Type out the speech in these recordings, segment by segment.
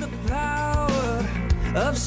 the power of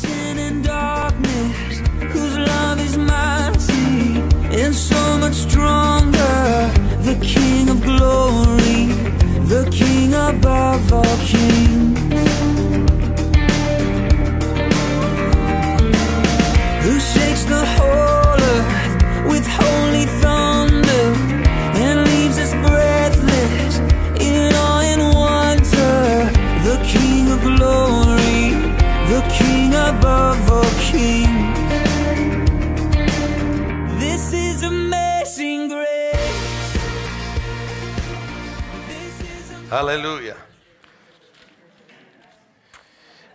Alleluia.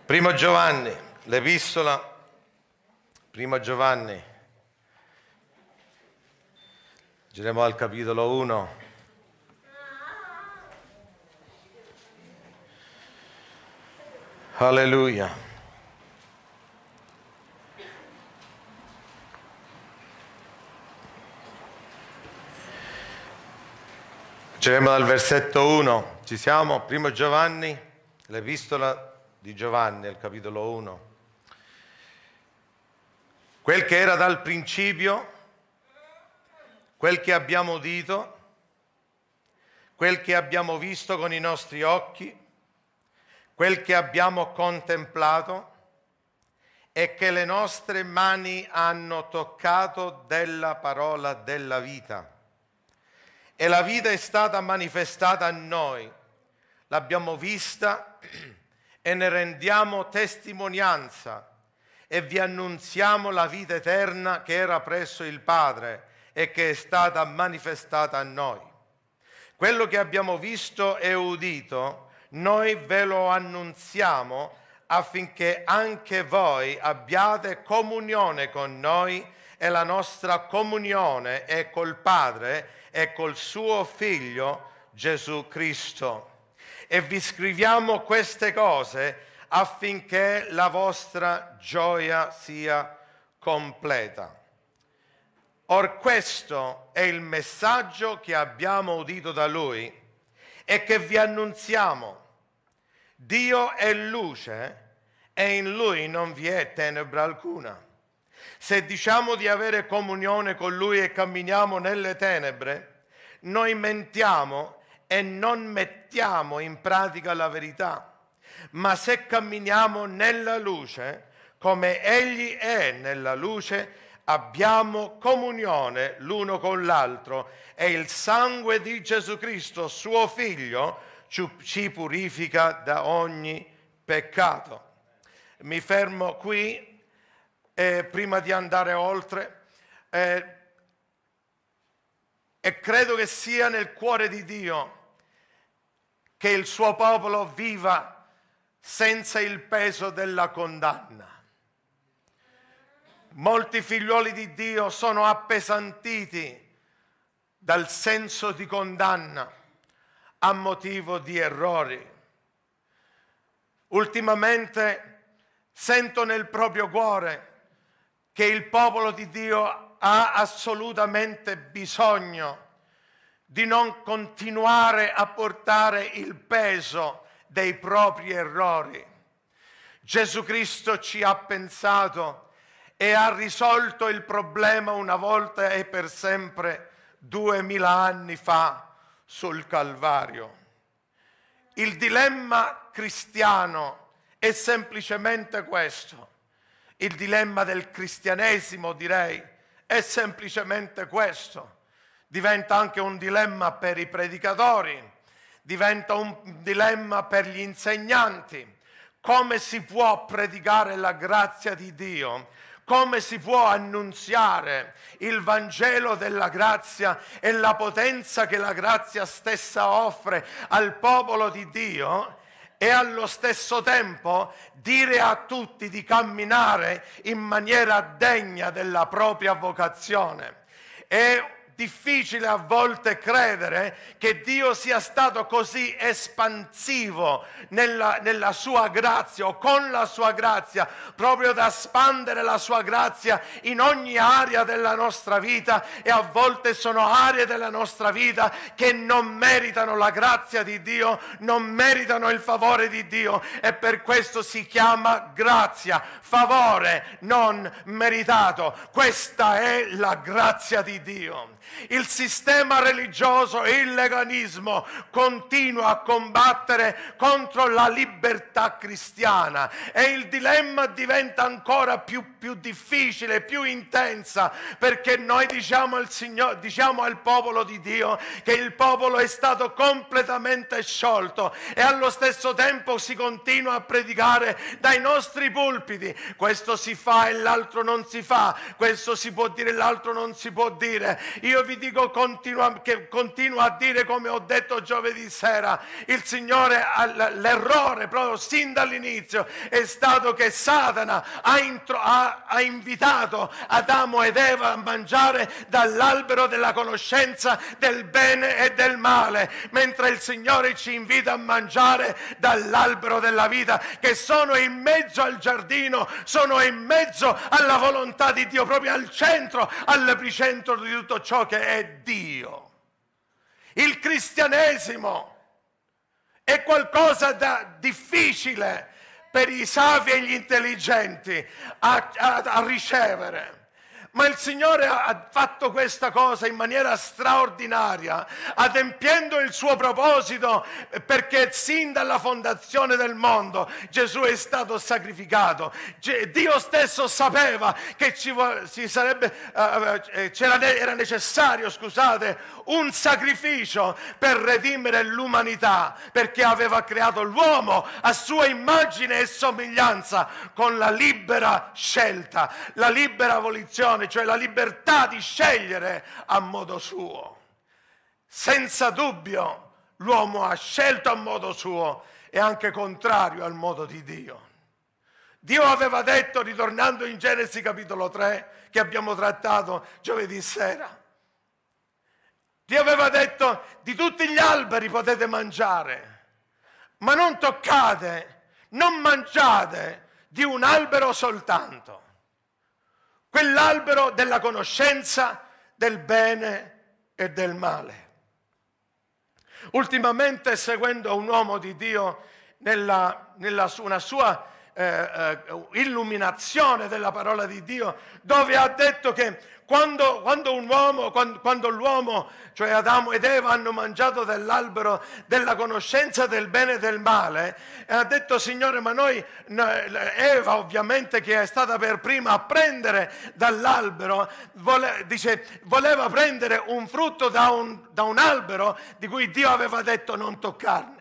Primo Giovanni, l'epistola, primo Giovanni, giremo al capitolo 1. Alleluia. Leggeremo dal versetto 1, ci siamo? Primo Giovanni, l'epistola di Giovanni, al capitolo 1. Quel che era dal principio, quel che abbiamo udito, quel che abbiamo visto con i nostri occhi, quel che abbiamo contemplato e che le nostre mani hanno toccato della parola della vita e la vita è stata manifestata a noi. L'abbiamo vista e ne rendiamo testimonianza e vi annunziamo la vita eterna che era presso il Padre e che è stata manifestata a noi. Quello che abbiamo visto e udito, noi ve lo annunziamo affinché anche voi abbiate comunione con noi e la nostra comunione è col Padre e col suo figlio Gesù Cristo. E vi scriviamo queste cose affinché la vostra gioia sia completa. Or questo è il messaggio che abbiamo udito da lui e che vi annunziamo. Dio è luce e in lui non vi è tenebra alcuna. Se diciamo di avere comunione con Lui e camminiamo nelle tenebre, noi mentiamo e non mettiamo in pratica la verità. Ma se camminiamo nella luce, come Egli è nella luce, abbiamo comunione l'uno con l'altro e il sangue di Gesù Cristo, suo Figlio, ci purifica da ogni peccato. Mi fermo qui eh, prima di andare oltre. Eh, e credo che sia nel cuore di Dio che il suo popolo viva senza il peso della condanna. Molti figlioli di Dio sono appesantiti dal senso di condanna a motivo di errori. Ultimamente sento nel proprio cuore che il popolo di Dio ha assolutamente bisogno di non continuare a portare il peso dei propri errori. Gesù Cristo ci ha pensato e ha risolto il problema una volta e per sempre duemila anni fa sul Calvario. Il dilemma cristiano è semplicemente questo il dilemma del cristianesimo, direi, è semplicemente questo. Diventa anche un dilemma per i predicatori, diventa un dilemma per gli insegnanti. Come si può predicare la grazia di Dio? Come si può annunziare il Vangelo della grazia e la potenza che la grazia stessa offre al popolo di Dio? e allo stesso tempo dire a tutti di camminare in maniera degna della propria vocazione. È difficile a volte credere che Dio sia stato così espansivo nella, nella, sua grazia o con la sua grazia, proprio da espandere la sua grazia in ogni area della nostra vita e a volte sono aree della nostra vita che non meritano la grazia di Dio, non meritano il favore di Dio e per questo si chiama grazia, favore non meritato. Questa è la grazia di Dio. Il sistema religioso e il leganismo continua a combattere contro la libertà cristiana e il dilemma diventa ancora più, più difficile, più intensa, perché noi diciamo al, Signore, diciamo al popolo di Dio che il popolo è stato completamente sciolto e allo stesso tempo si continua a predicare dai nostri pulpiti. Questo si fa e l'altro non si fa, questo si può dire e l'altro non si può dire. Io io vi dico continua, che continuo a dire come ho detto giovedì sera, il Signore, l'errore proprio sin dall'inizio è stato che Satana ha, intro, ha, ha invitato Adamo ed Eva a mangiare dall'albero della conoscenza del bene e del male, mentre il Signore ci invita a mangiare dall'albero della vita, che sono in mezzo al giardino, sono in mezzo alla volontà di Dio, proprio al centro, all'epicentro di tutto ciò che è Dio. Il cristianesimo è qualcosa da difficile per i savi e gli intelligenti a, a, a ricevere. Ma il Signore ha fatto questa cosa in maniera straordinaria, adempiendo il suo proposito, eh, perché sin dalla fondazione del mondo Gesù è stato sacrificato. Dio stesso sapeva che ci, sarebbe, eh, eh, era necessario, scusate, un sacrificio per redimere l'umanità, perché aveva creato l'uomo a sua immagine e somiglianza, con la libera scelta, la libera volizione cioè la libertà di scegliere a modo suo. Senza dubbio l'uomo ha scelto a modo suo e anche contrario al modo di Dio. Dio aveva detto, ritornando in Genesi capitolo 3, che abbiamo trattato giovedì sera, Dio aveva detto, di tutti gli alberi potete mangiare, ma non toccate, non mangiate di un albero soltanto quell'albero della conoscenza del bene e del male. Ultimamente, seguendo un uomo di Dio nella, nella su, una sua eh, eh, illuminazione della parola di Dio, dove ha detto che quando, quando, un uomo, quando, quando l'uomo, cioè Adamo ed Eva, hanno mangiato dell'albero della conoscenza del bene e del male, e ha detto Signore, ma noi, Eva ovviamente che è stata per prima a prendere dall'albero, vole, dice, voleva prendere un frutto da un, da un albero di cui Dio aveva detto non toccarne.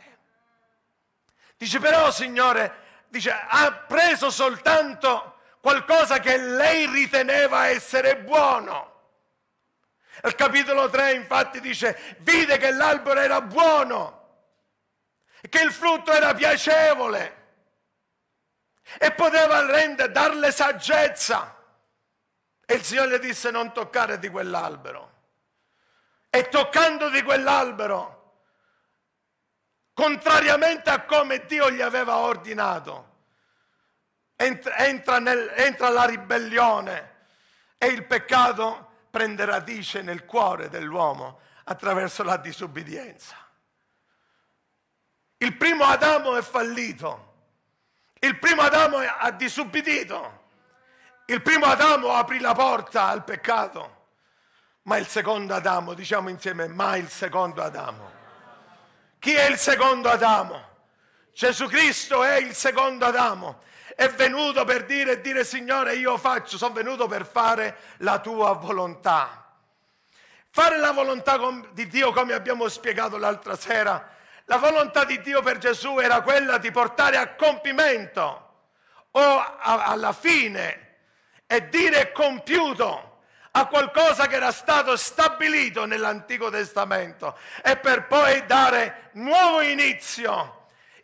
Dice però Signore, dice, ha preso soltanto qualcosa che lei riteneva essere buono. Il capitolo 3 infatti dice, vide che l'albero era buono, che il frutto era piacevole e poteva rendere, darle saggezza. E il Signore gli disse non toccare di quell'albero. E toccando di quell'albero, contrariamente a come Dio gli aveva ordinato, entra, nel, entra la ribellione e il peccato prende radice nel cuore dell'uomo attraverso la disobbedienza. Il primo Adamo è fallito, il primo Adamo ha disubbidito, il primo Adamo aprì la porta al peccato, ma il secondo Adamo, diciamo insieme, ma il secondo Adamo. Chi è il secondo Adamo? Gesù Cristo è il secondo Adamo è venuto per dire e dire Signore io faccio, sono venuto per fare la tua volontà. Fare la volontà di Dio come abbiamo spiegato l'altra sera, la volontà di Dio per Gesù era quella di portare a compimento o a, alla fine e dire compiuto a qualcosa che era stato stabilito nell'Antico Testamento e per poi dare nuovo inizio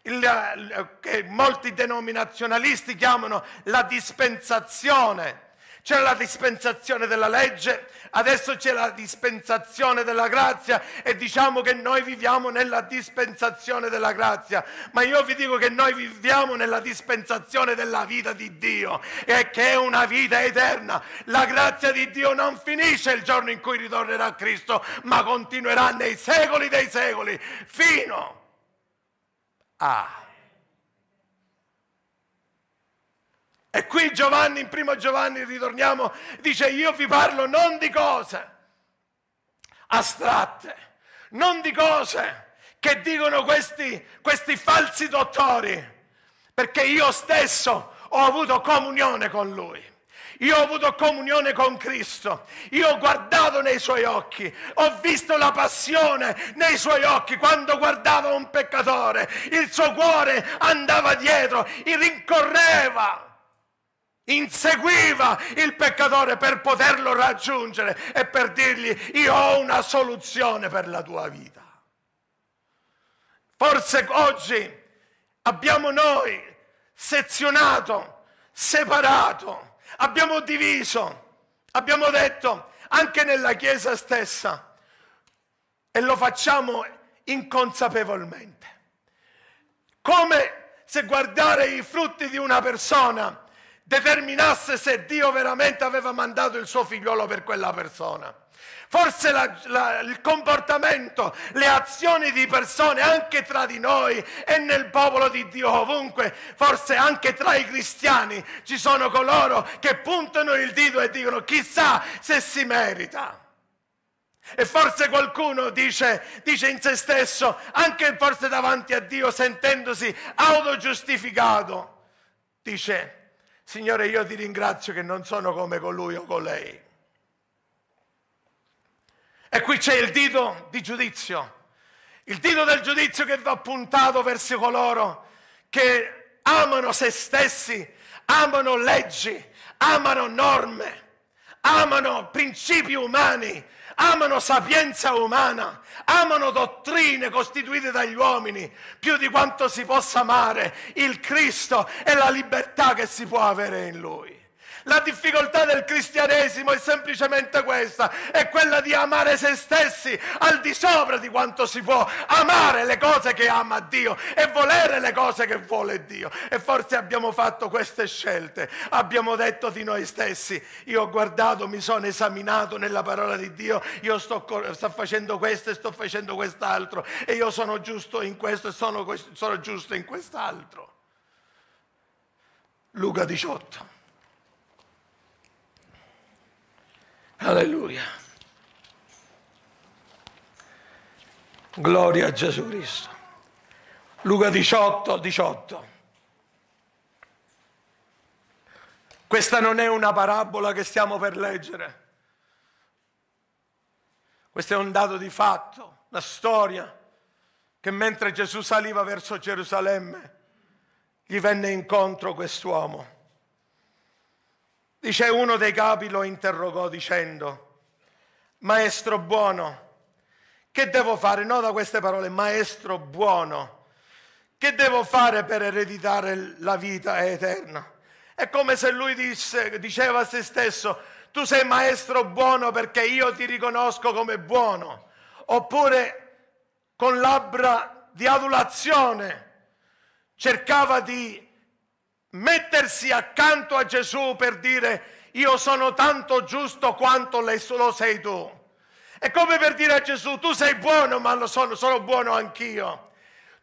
il, eh, che molti denominazionalisti chiamano la dispensazione. C'era la dispensazione della legge, adesso c'è la dispensazione della grazia e diciamo che noi viviamo nella dispensazione della grazia, ma io vi dico che noi viviamo nella dispensazione della vita di Dio e che è una vita eterna. La grazia di Dio non finisce il giorno in cui ritornerà Cristo, ma continuerà nei secoli dei secoli fino a ha. E qui Giovanni, in primo Giovanni ritorniamo, dice io vi parlo non di cose astratte, non di cose che dicono questi, questi falsi dottori, perché io stesso ho avuto comunione con lui. Io ho avuto comunione con Cristo, io ho guardato nei suoi occhi, ho visto la passione nei suoi occhi quando guardava un peccatore, il suo cuore andava dietro, rincorreva inseguiva il peccatore per poterlo raggiungere e per dirgli io ho una soluzione per la tua vita. Forse oggi abbiamo noi sezionato, separato abbiamo diviso, abbiamo detto anche nella Chiesa stessa e lo facciamo inconsapevolmente. Come se guardare i frutti di una persona determinasse se Dio veramente aveva mandato il suo figliolo per quella persona. Forse la, la, il comportamento, le azioni di persone anche tra di noi e nel popolo di Dio ovunque, forse anche tra i cristiani ci sono coloro che puntano il dito e dicono chissà se si merita. E forse qualcuno dice, dice in se stesso, anche forse davanti a Dio sentendosi autogiustificato, dice Signore, io ti ringrazio che non sono come colui o con lei. E qui c'è il dito di giudizio, il dito del giudizio che va puntato verso coloro che amano se stessi, amano leggi, amano norme, amano principi umani, amano sapienza umana, amano dottrine costituite dagli uomini più di quanto si possa amare il Cristo e la libertà che si può avere in Lui. La difficoltà del cristianesimo è semplicemente questa, è quella di amare se stessi al di sopra di quanto si può, amare le cose che ama Dio e volere le cose che vuole Dio. E forse abbiamo fatto queste scelte, abbiamo detto di noi stessi, io ho guardato, mi sono esaminato nella parola di Dio, io sto, sto facendo questo e sto facendo quest'altro e io sono giusto in questo e sono, sono giusto in quest'altro. Luca 18. Alleluia. Gloria a Gesù Cristo. Luca 18, 18. Questa non è una parabola che stiamo per leggere. Questo è un dato di fatto, una storia che mentre Gesù saliva verso Gerusalemme, gli venne incontro quest'uomo Dice uno dei capi lo interrogò dicendo, Maestro buono, che devo fare? Nota queste parole, Maestro buono, che devo fare per ereditare la vita eterna? È come se lui disse, diceva a se stesso, tu sei maestro buono perché io ti riconosco come buono, oppure con labbra di adulazione cercava di mettersi accanto a Gesù per dire io sono tanto giusto quanto lo sei tu. È come per dire a Gesù tu sei buono ma lo sono, sono buono anch'io.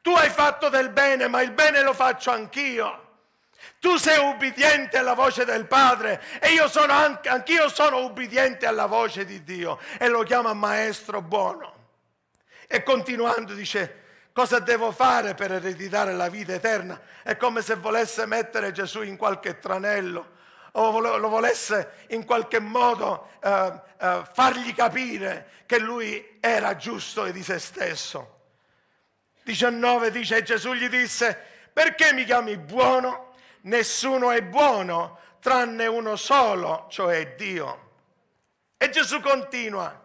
Tu hai fatto del bene ma il bene lo faccio anch'io. Tu sei ubbidiente alla voce del Padre e io sono anche, anch'io sono ubbidiente alla voce di Dio e lo chiama maestro buono. E continuando dice, cosa devo fare per ereditare la vita eterna. È come se volesse mettere Gesù in qualche tranello o lo volesse in qualche modo eh, eh, fargli capire che lui era giusto e di se stesso. 19 dice Gesù gli disse, perché mi chiami buono? Nessuno è buono tranne uno solo, cioè Dio. E Gesù continua,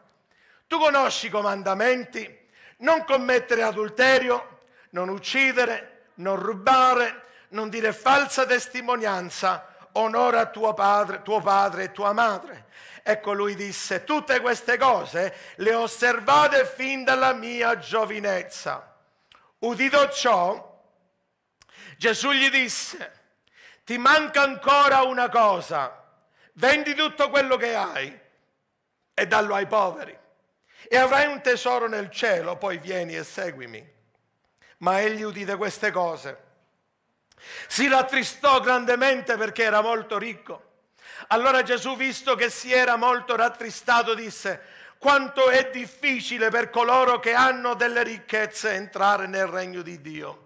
tu conosci i comandamenti? non commettere adulterio, non uccidere, non rubare, non dire falsa testimonianza, onora tuo padre, tuo padre e tua madre. Ecco lui disse, tutte queste cose le ho osservate fin dalla mia giovinezza. Udito ciò, Gesù gli disse, ti manca ancora una cosa, vendi tutto quello che hai e dallo ai poveri e avrai un tesoro nel cielo, poi vieni e seguimi. Ma egli udite queste cose. Si rattristò grandemente perché era molto ricco. Allora Gesù, visto che si era molto rattristato, disse, quanto è difficile per coloro che hanno delle ricchezze entrare nel regno di Dio.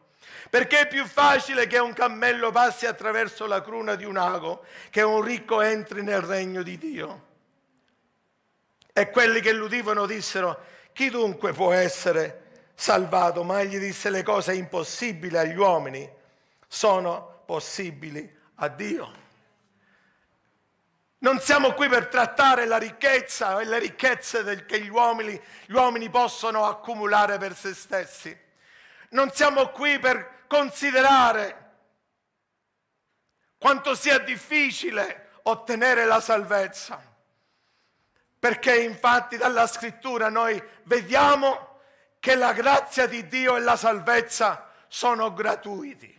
Perché è più facile che un cammello passi attraverso la cruna di un ago che un ricco entri nel regno di Dio. E quelli che l'udivano dissero, chi dunque può essere salvato? Ma egli disse, le cose impossibili agli uomini sono possibili a Dio. Non siamo qui per trattare la ricchezza e le ricchezze che gli uomini, gli uomini possono accumulare per se stessi. Non siamo qui per considerare quanto sia difficile ottenere la salvezza. Perché infatti dalla scrittura noi vediamo che la grazia di Dio e la salvezza sono gratuiti,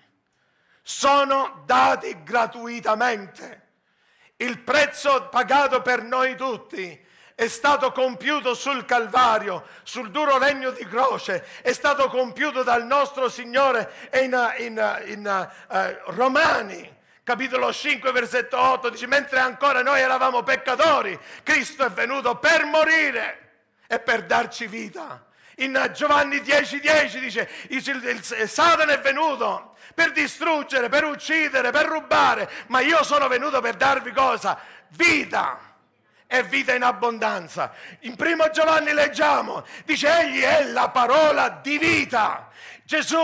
sono dati gratuitamente. Il prezzo pagato per noi tutti è stato compiuto sul Calvario, sul duro regno di croce, è stato compiuto dal nostro Signore in, in, in, uh, Romani capitolo 5, versetto 8, dice, mentre ancora noi eravamo peccatori, Cristo è venuto per morire e per darci vita. In Giovanni 10, 10 dice, Satana è venuto per distruggere, per uccidere, per rubare, ma io sono venuto per darvi cosa? Vita e vita in abbondanza. In primo Giovanni leggiamo, dice, egli è la parola di vita. Gesù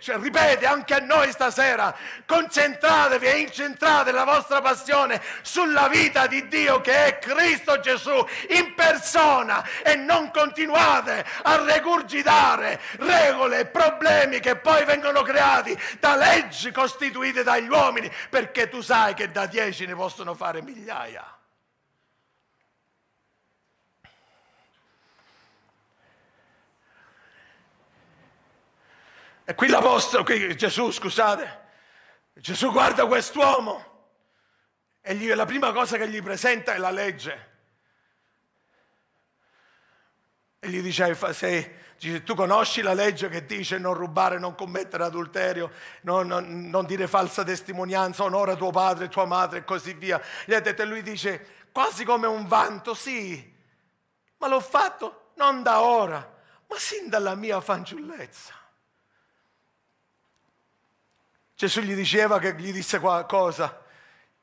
cioè, ripete anche a noi stasera, concentratevi e incentrate la vostra passione sulla vita di Dio che è Cristo Gesù in persona e non continuate a regurgitare regole e problemi che poi vengono creati da leggi costituite dagli uomini perché tu sai che da dieci ne possono fare migliaia. E qui l'Apostolo, qui Gesù, scusate, Gesù guarda quest'uomo e gli, la prima cosa che gli presenta è la legge. E gli dice, se, dice, tu conosci la legge che dice non rubare, non commettere adulterio, non, non, non dire falsa testimonianza, onora tuo padre, tua madre e così via. Gli ha detto, e lui dice, quasi come un vanto, sì, ma l'ho fatto non da ora, ma sin dalla mia fanciullezza. Gesù gli diceva che gli disse qualcosa,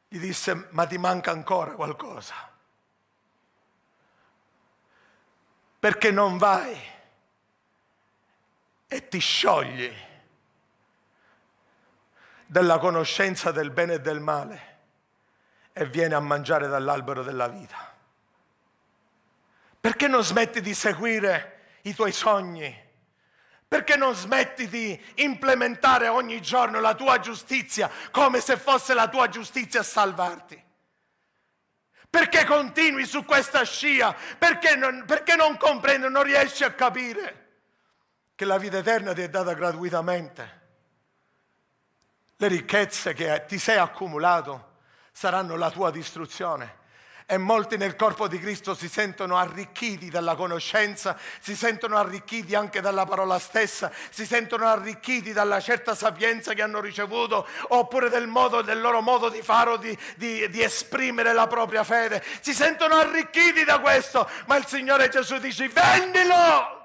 gli disse ma ti manca ancora qualcosa. Perché non vai e ti sciogli della conoscenza del bene e del male e vieni a mangiare dall'albero della vita. Perché non smetti di seguire i tuoi sogni? Perché non smetti di implementare ogni giorno la tua giustizia come se fosse la tua giustizia a salvarti? Perché continui su questa scia? Perché non, perché non comprendi, non riesci a capire che la vita eterna ti è data gratuitamente? Le ricchezze che ti sei accumulato saranno la tua distruzione e molti nel corpo di Cristo si sentono arricchiti dalla conoscenza, si sentono arricchiti anche dalla parola stessa, si sentono arricchiti dalla certa sapienza che hanno ricevuto oppure del, modo, del loro modo di fare o di, di, di esprimere la propria fede. Si sentono arricchiti da questo, ma il Signore Gesù dice vendilo!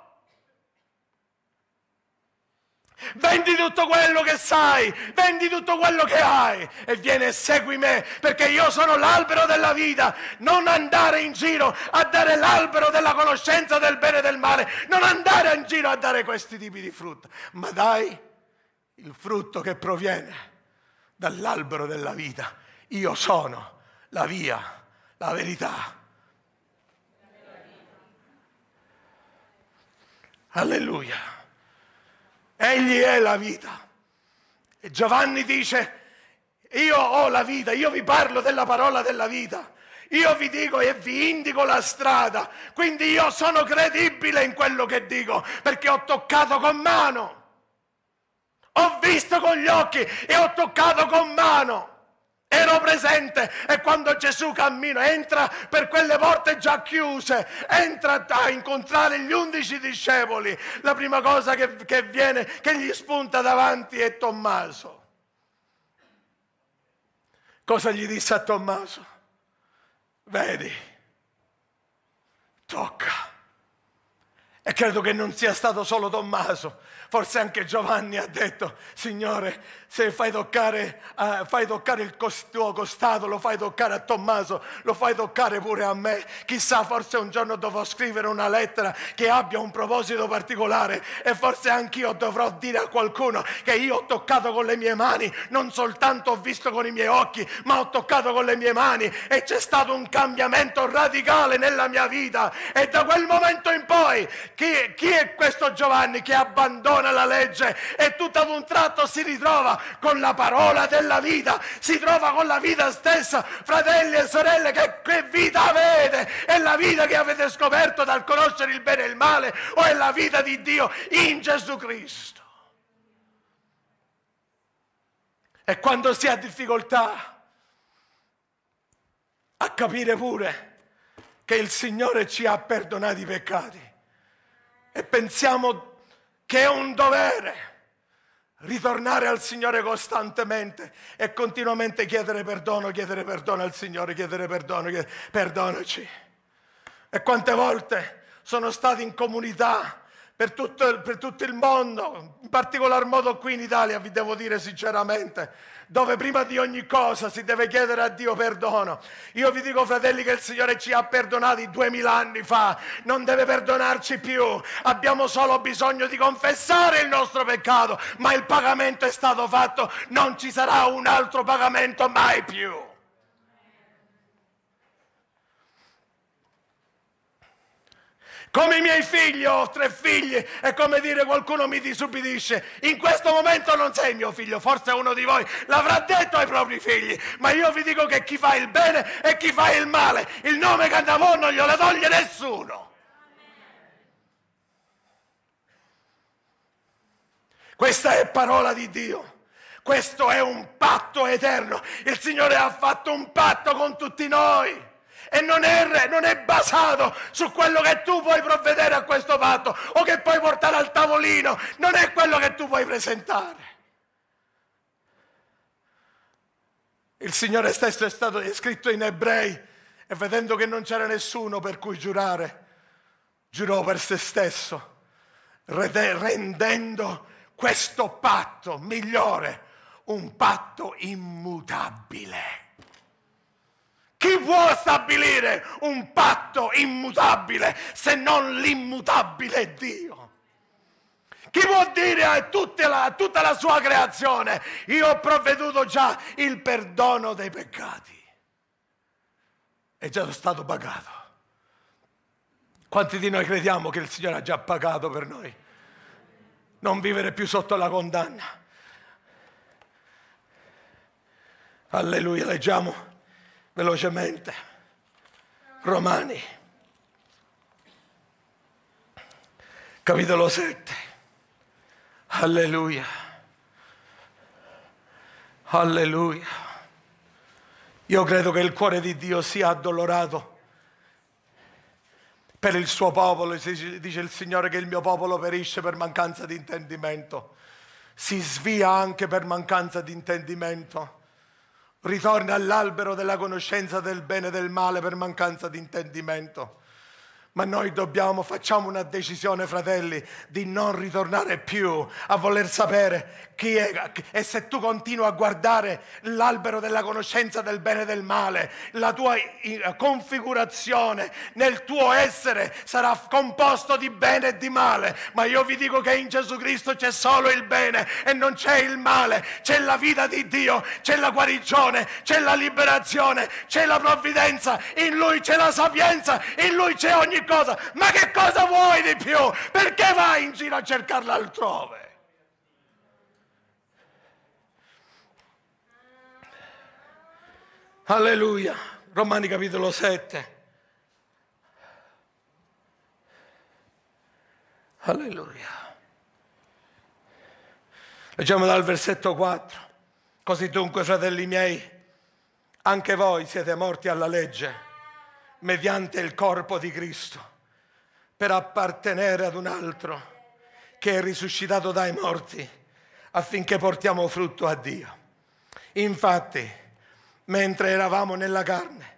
Vendi tutto quello che sai, vendi tutto quello che hai e vieni e segui me perché io sono l'albero della vita. Non andare in giro a dare l'albero della conoscenza del bene e del male, non andare in giro a dare questi tipi di frutta, ma dai il frutto che proviene dall'albero della vita. Io sono la via, la verità. Alleluia. Egli è la vita. E Giovanni dice, io ho la vita, io vi parlo della parola della vita. Io vi dico e vi indico la strada, quindi io sono credibile in quello che dico, perché ho toccato con mano, ho visto con gli occhi e ho toccato con mano ero presente e quando Gesù cammina entra per quelle porte già chiuse, entra a incontrare gli undici discepoli, la prima cosa che, che viene, che gli spunta davanti è Tommaso. Cosa gli disse a Tommaso? Vedi, tocca. E credo che non sia stato solo Tommaso, forse anche Giovanni ha detto, Signore, se fai toccare, uh, fai toccare il tuo costato, lo fai toccare a Tommaso, lo fai toccare pure a me. Chissà, forse un giorno dovrò scrivere una lettera che abbia un proposito particolare e forse anch'io dovrò dire a qualcuno che io ho toccato con le mie mani, non soltanto ho visto con i miei occhi, ma ho toccato con le mie mani e c'è stato un cambiamento radicale nella mia vita. E da quel momento in poi, chi, chi è questo Giovanni che abbandona la legge e tutto ad un tratto si ritrova? con la parola della vita, si trova con la vita stessa. Fratelli e sorelle, che, che vita avete? È la vita che avete scoperto dal conoscere il bene e il male o è la vita di Dio in Gesù Cristo? E quando si ha difficoltà a capire pure che il Signore ci ha perdonato i peccati e pensiamo che è un dovere ritornare al Signore costantemente e continuamente chiedere perdono, chiedere perdono al Signore, chiedere perdono, chiedere, perdonaci. E quante volte sono stato in comunità per tutto, il, per tutto, il mondo, in particolar modo qui in Italia, vi devo dire sinceramente, dove prima di ogni cosa si deve chiedere a Dio perdono. Io vi dico, fratelli, che il Signore ci ha perdonati duemila anni fa, non deve perdonarci più, abbiamo solo bisogno di confessare il nostro peccato, ma il pagamento è stato fatto, non ci sarà un altro pagamento mai più. Come i miei figli, ho tre figli, è come dire qualcuno mi disubbidisce. In questo momento non sei mio figlio, forse uno di voi l'avrà detto ai propri figli, ma io vi dico che chi fa il bene e chi fa il male, il nome che Candavò non glielo toglie nessuno. Questa è parola di Dio. Questo è un patto eterno. Il Signore ha fatto un patto con tutti noi e non è, non è basato su quello che tu puoi provvedere a questo patto o che puoi portare al tavolino, non è quello che tu puoi presentare. Il Signore stesso è stato scritto in ebrei e vedendo che non c'era nessuno per cui giurare, giurò per se stesso, rendendo questo patto migliore, un patto immutabile. Chi può stabilire un patto immutabile se non l'immutabile Dio? Chi può dire a tutta la, tutta la sua creazione, io ho provveduto già il perdono dei peccati? È già stato pagato. Quanti di noi crediamo che il Signore ha già pagato per noi? Non vivere più sotto la condanna. Alleluia, leggiamo velocemente. Romani, capitolo 7. Alleluia. Alleluia. Io credo che il cuore di Dio sia addolorato per il suo popolo, dice il Signore che il mio popolo perisce per mancanza di intendimento, si svia anche per mancanza di intendimento ritorna all'albero della conoscenza del bene e del male per mancanza di intendimento. Ma noi dobbiamo, facciamo una decisione, fratelli, di non ritornare più a voler sapere chi è, e se tu continui a guardare l'albero della conoscenza del bene e del male, la tua eh, configurazione nel tuo essere sarà composto di bene e di male, ma io vi dico che in Gesù Cristo c'è solo il bene e non c'è il male, c'è la vita di Dio, c'è la guarigione, c'è la liberazione, c'è la provvidenza, in Lui c'è la sapienza, in Lui c'è ogni cosa. Ma che cosa vuoi di più? Perché vai in giro a cercarla altrove? Alleluia. Romani capitolo 7. Alleluia. Leggiamo dal versetto 4. Così dunque, fratelli miei, anche voi siete morti alla legge mediante il corpo di Cristo per appartenere ad un altro che è risuscitato dai morti affinché portiamo frutto a Dio. Infatti, mentre eravamo nella carne.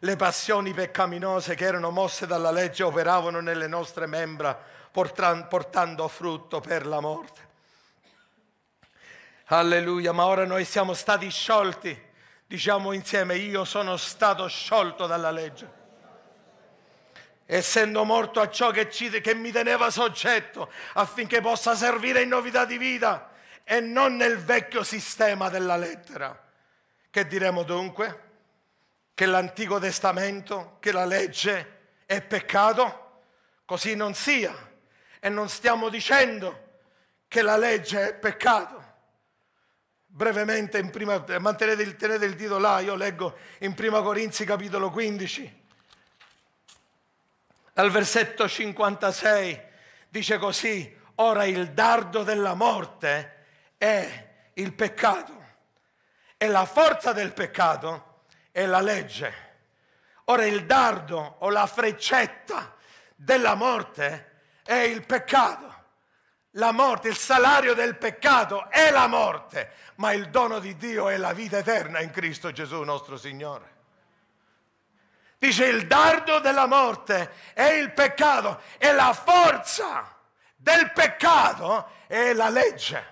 Le passioni peccaminose che erano mosse dalla legge operavano nelle nostre membra, portando frutto per la morte. Alleluia, ma ora noi siamo stati sciolti. Diciamo insieme, io sono stato sciolto dalla legge. Essendo morto a ciò che, ci, che mi teneva soggetto affinché possa servire in novità di vita e non nel vecchio sistema della lettera. Che diremo dunque? Che l'Antico Testamento, che la legge è peccato? Così non sia. E non stiamo dicendo che la legge è peccato. Brevemente, in prima, mantenete il, tenete il dito là, io leggo in Prima Corinzi capitolo 15, al versetto 56, dice così, ora il dardo della morte è il peccato e la forza del peccato è la legge. Ora il dardo o la freccetta della morte è il peccato. La morte, il salario del peccato è la morte, ma il dono di Dio è la vita eterna in Cristo Gesù nostro Signore. Dice il dardo della morte è il peccato e la forza del peccato è la legge.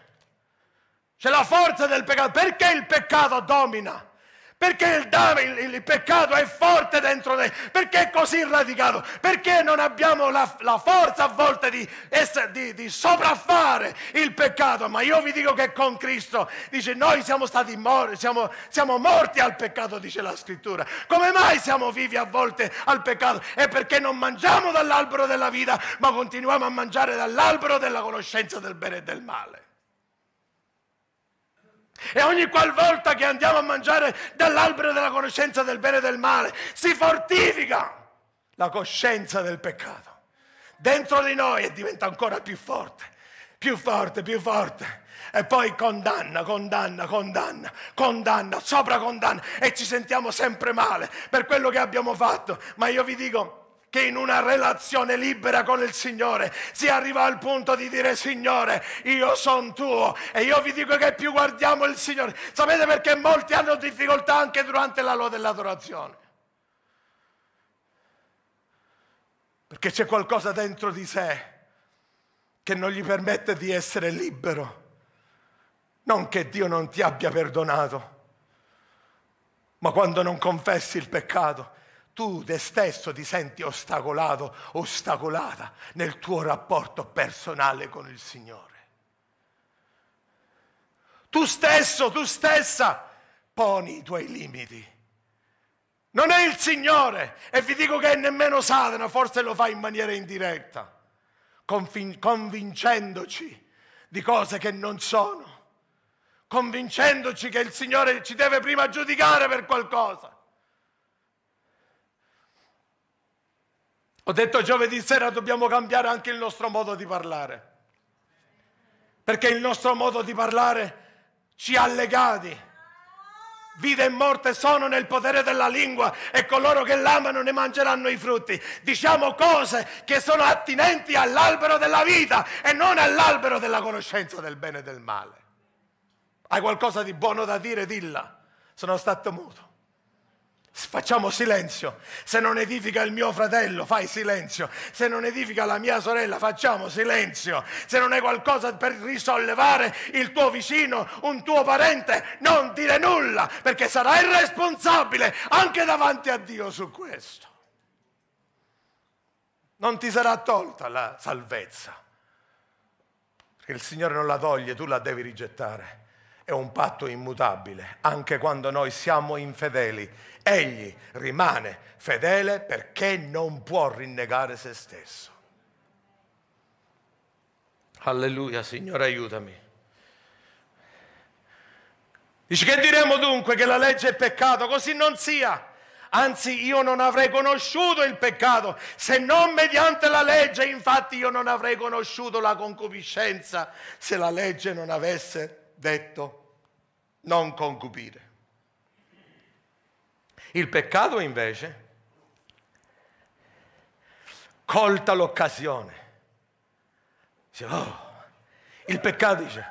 C'è la forza del peccato. Perché il peccato domina? Perché il, il, il peccato è forte dentro noi? Perché è così radicato? Perché non abbiamo la, la forza a volte di, essere, di, di sopraffare il peccato? Ma io vi dico che con Cristo dice noi siamo stati morti, siamo, siamo morti al peccato, dice la scrittura. Come mai siamo vivi a volte al peccato? È perché non mangiamo dall'albero della vita, ma continuiamo a mangiare dall'albero della conoscenza del bene e del male. E ogni qualvolta che andiamo a mangiare dall'albero della conoscenza del bene e del male, si fortifica la coscienza del peccato. Dentro di noi e diventa ancora più forte, più forte, più forte. E poi condanna, condanna, condanna, condanna, sopra condanna. E ci sentiamo sempre male per quello che abbiamo fatto. Ma io vi dico, che in una relazione libera con il Signore si arriva al punto di dire Signore, io sono tuo e io vi dico che più guardiamo il Signore. Sapete perché molti hanno difficoltà anche durante la lode e Perché c'è qualcosa dentro di sé che non gli permette di essere libero. Non che Dio non ti abbia perdonato, ma quando non confessi il peccato tu te stesso ti senti ostacolato, ostacolata nel tuo rapporto personale con il Signore. Tu stesso, tu stessa poni i tuoi limiti. Non è il Signore e vi dico che è nemmeno Satana, forse lo fa in maniera indiretta, convincendoci di cose che non sono, convincendoci che il Signore ci deve prima giudicare per qualcosa Ho detto giovedì sera dobbiamo cambiare anche il nostro modo di parlare, perché il nostro modo di parlare ci ha legati. Vita e morte sono nel potere della lingua e coloro che l'amano ne mangeranno i frutti. Diciamo cose che sono attinenti all'albero della vita e non all'albero della conoscenza del bene e del male. Hai qualcosa di buono da dire? Dilla. Sono stato muto. Facciamo silenzio. Se non edifica il mio fratello, fai silenzio. Se non edifica la mia sorella, facciamo silenzio. Se non è qualcosa per risollevare il tuo vicino, un tuo parente, non dire nulla, perché sarai responsabile anche davanti a Dio su questo. Non ti sarà tolta la salvezza, perché il Signore non la toglie, tu la devi rigettare. È un patto immutabile, anche quando noi siamo infedeli Egli rimane fedele perché non può rinnegare se stesso. Alleluia, Signore, aiutami. Dice che diremo dunque che la legge è peccato? Così non sia. Anzi, io non avrei conosciuto il peccato se non mediante la legge. Infatti, io non avrei conosciuto la concupiscenza se la legge non avesse detto non concupire. Il peccato invece colta l'occasione. Dice, oh. Il peccato dice,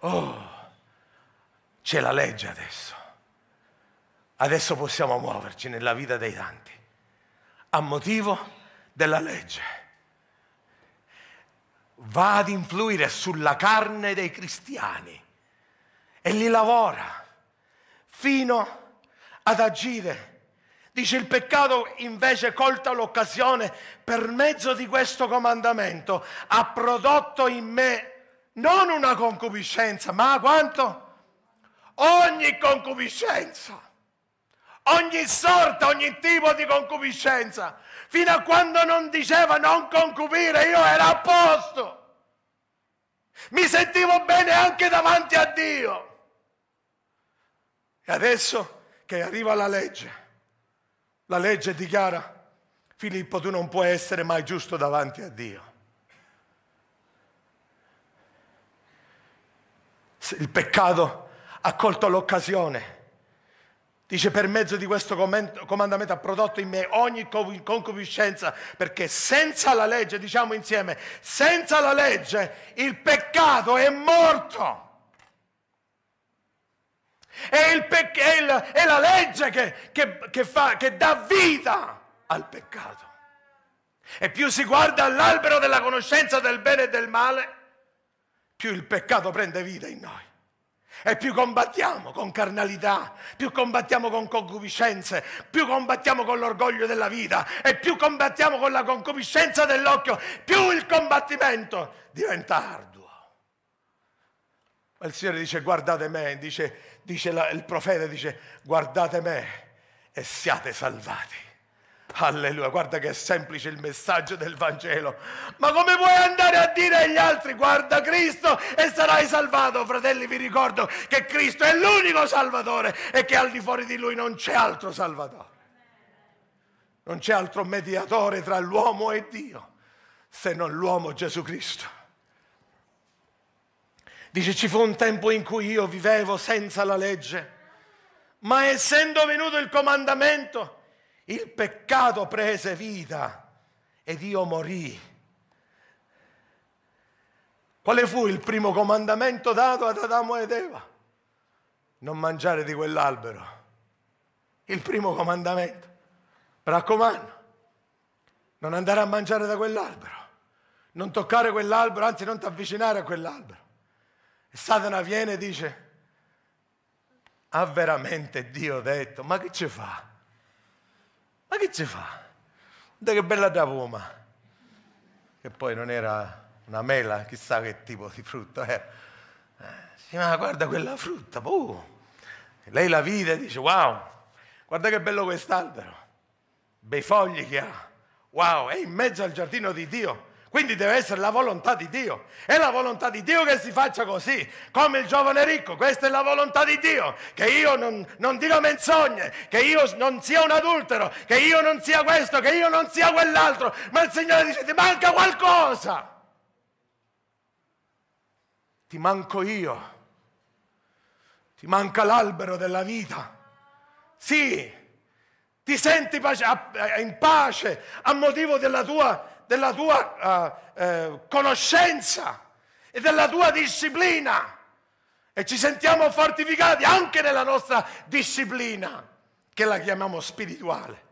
oh, c'è la legge adesso. Adesso possiamo muoverci nella vita dei tanti, a motivo della legge. Va ad influire sulla carne dei cristiani e li lavora fino a ad agire. Dice il peccato invece colta l'occasione per mezzo di questo comandamento ha prodotto in me non una concupiscenza, ma quanto? Ogni concupiscenza, ogni sorta, ogni tipo di concupiscenza. Fino a quando non diceva non concupire, io ero a posto. Mi sentivo bene anche davanti a Dio. E adesso arriva la legge. La legge dichiara, Filippo, tu non puoi essere mai giusto davanti a Dio. Il peccato ha colto l'occasione. Dice, per mezzo di questo comandamento ha prodotto in me ogni concupiscenza, perché senza la legge, diciamo insieme, senza la legge il peccato è morto. È, il pec- è, il, è la legge che, che, che, fa, che dà vita al peccato. E più si guarda all'albero della conoscenza del bene e del male, più il peccato prende vita in noi. E più combattiamo con carnalità, più combattiamo con concupiscenze, più combattiamo con l'orgoglio della vita e più combattiamo con la concupiscenza dell'occhio, più il combattimento diventa arduo. Ma il Signore dice guardate me, dice, dice la, il profeta dice guardate me e siate salvati. Alleluia, guarda che semplice il messaggio del Vangelo. Ma come puoi andare a dire agli altri guarda Cristo e sarai salvato? Fratelli, vi ricordo che Cristo è l'unico salvatore e che al di fuori di lui non c'è altro salvatore. Non c'è altro mediatore tra l'uomo e Dio se non l'uomo Gesù Cristo. Dice, ci fu un tempo in cui io vivevo senza la legge, ma essendo venuto il comandamento, il peccato prese vita ed io morì. Quale fu il primo comandamento dato ad Adamo ed Eva? Non mangiare di quell'albero. Il primo comandamento. Mi raccomando, non andare a mangiare da quell'albero. Non toccare quell'albero, anzi non ti avvicinare a quell'albero. E Satana viene e dice, ah veramente Dio detto, ma che ci fa? Ma che ci fa? Guarda che bella davoma! Che poi non era una mela, chissà che tipo di frutto era. Eh, sì, ma guarda quella frutta, boh. Lei la vide e dice, wow, guarda che bello quest'albero, bei fogli che ha, wow, è in mezzo al giardino di Dio. Quindi deve essere la volontà di Dio. È la volontà di Dio che si faccia così, come il giovane ricco. Questa è la volontà di Dio, che io non, non dica menzogne, che io non sia un adultero, che io non sia questo, che io non sia quell'altro. Ma il Signore dice, ti manca qualcosa. Ti manco io. Ti manca l'albero della vita. Sì, ti senti in pace a motivo della tua della tua uh, eh, conoscenza e della tua disciplina. E ci sentiamo fortificati anche nella nostra disciplina, che la chiamiamo spirituale.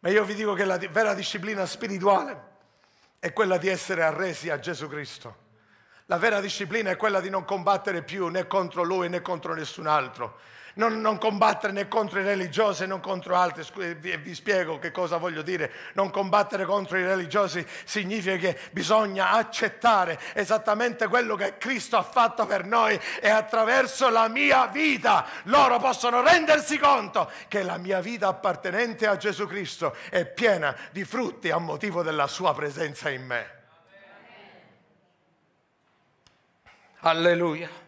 Ma io vi dico che la vera disciplina spirituale è quella di essere arresi a Gesù Cristo. La vera disciplina è quella di non combattere più né contro lui né contro nessun altro, non, non combattere né contro i religiosi né contro altri. Vi, vi spiego che cosa voglio dire. Non combattere contro i religiosi significa che bisogna accettare esattamente quello che Cristo ha fatto per noi e attraverso la mia vita loro possono rendersi conto che la mia vita appartenente a Gesù Cristo è piena di frutti a motivo della sua presenza in me. Alleluia.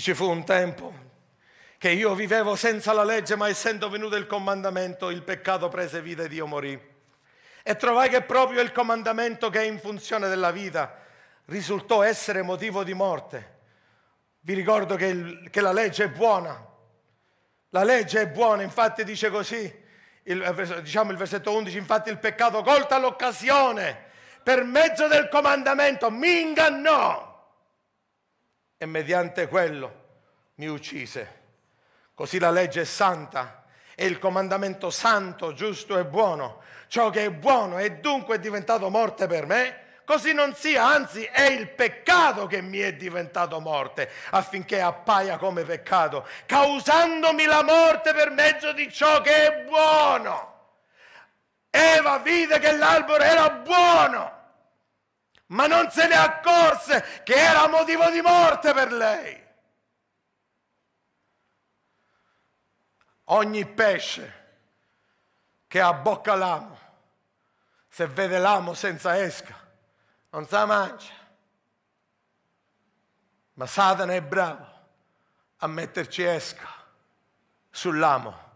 Ci fu un tempo che io vivevo senza la legge, ma essendo venuto il comandamento, il peccato prese vita e Dio morì. E trovai che proprio il comandamento che è in funzione della vita risultò essere motivo di morte. Vi ricordo che, il, che la legge è buona. La legge è buona, infatti dice così, il, diciamo il versetto 11, infatti il peccato colta l'occasione per mezzo del comandamento mi ingannò e mediante quello mi uccise. Così la legge è santa e il comandamento santo, giusto e buono. Ciò che è buono è dunque diventato morte per me, così non sia, anzi è il peccato che mi è diventato morte, affinché appaia come peccato, causandomi la morte per mezzo di ciò che è buono. Eva vide che l'albero era buono ma non se ne accorse che era motivo di morte per lei. Ogni pesce che abbocca l'amo, se vede l'amo senza esca, non sa mangia. Ma Satana è bravo a metterci esca sull'amo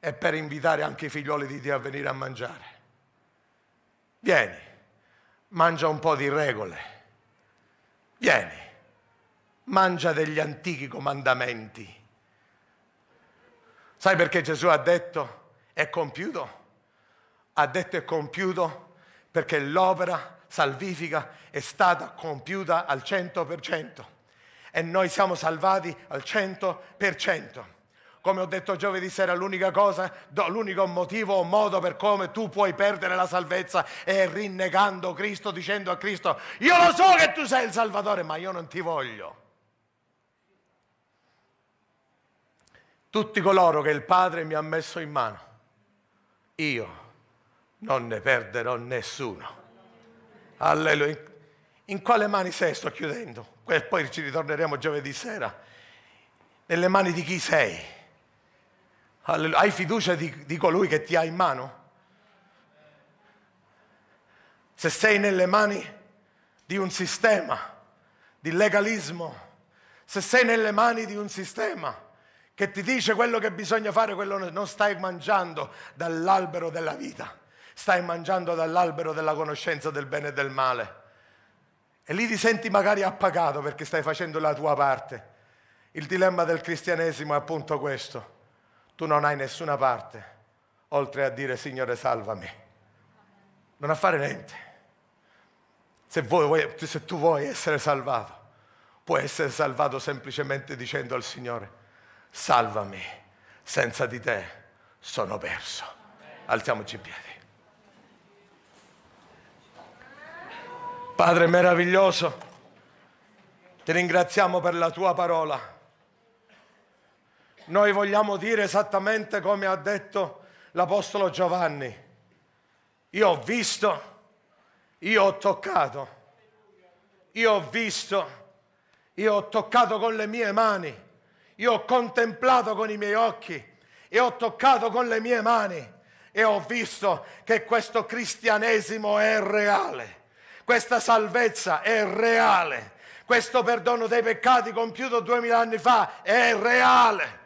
e per invitare anche i figlioli di Dio a venire a mangiare. Vieni, mangia un po' di regole. Vieni, mangia degli antichi comandamenti. Sai perché Gesù ha detto è compiuto? Ha detto è compiuto perché l'opera salvifica è stata compiuta al 100% e noi siamo salvati al 100%. Come ho detto giovedì sera, l'unica cosa, l'unico motivo o modo per come tu puoi perdere la salvezza è rinnegando Cristo, dicendo a Cristo, io lo so che tu sei il Salvatore, ma io non ti voglio. Tutti coloro che il Padre mi ha messo in mano, io non ne perderò nessuno. Alleluia. In quale mani sei? Sto chiudendo. poi ci ritorneremo giovedì sera. Nelle mani di chi sei? Hai fiducia di, di colui che ti ha in mano? Se sei nelle mani di un sistema di legalismo, se sei nelle mani di un sistema che ti dice quello che bisogna fare, quello non stai mangiando dall'albero della vita, stai mangiando dall'albero della conoscenza del bene e del male. E lì ti senti magari appagato perché stai facendo la tua parte. Il dilemma del cristianesimo è appunto questo tu non hai nessuna parte oltre a dire Signore salvami, non a fare niente. Se, vuoi, se tu vuoi essere salvato, puoi essere salvato semplicemente dicendo al Signore, salvami, senza di te sono perso. Alziamoci in piedi. Padre meraviglioso, ti ringraziamo per la tua parola noi vogliamo dire esattamente come ha detto l'Apostolo Giovanni. Io ho visto, io ho toccato, io ho visto, io ho toccato con le mie mani, io ho contemplato con i miei occhi e ho toccato con le mie mani e ho visto che questo cristianesimo è reale, questa salvezza è reale, questo perdono dei peccati compiuto duemila anni fa è reale.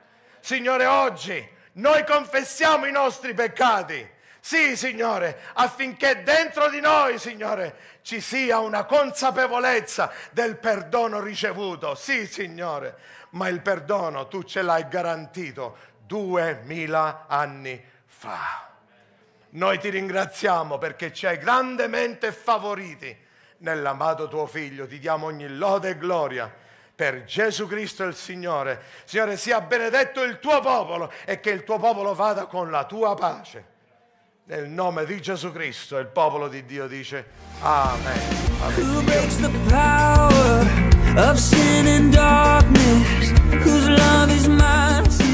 Signore, oggi noi confessiamo i nostri peccati. Sì, Signore, affinché dentro di noi, Signore, ci sia una consapevolezza del perdono ricevuto. Sì, Signore, ma il perdono tu ce l'hai garantito duemila anni fa. Noi ti ringraziamo perché ci hai grandemente favoriti nell'amato tuo figlio. Ti diamo ogni lode e gloria per Gesù Cristo il Signore. Signore, sia benedetto il tuo popolo e che il tuo popolo vada con la tua pace. Nel nome di Gesù Cristo il popolo di Dio dice Amen. Amen.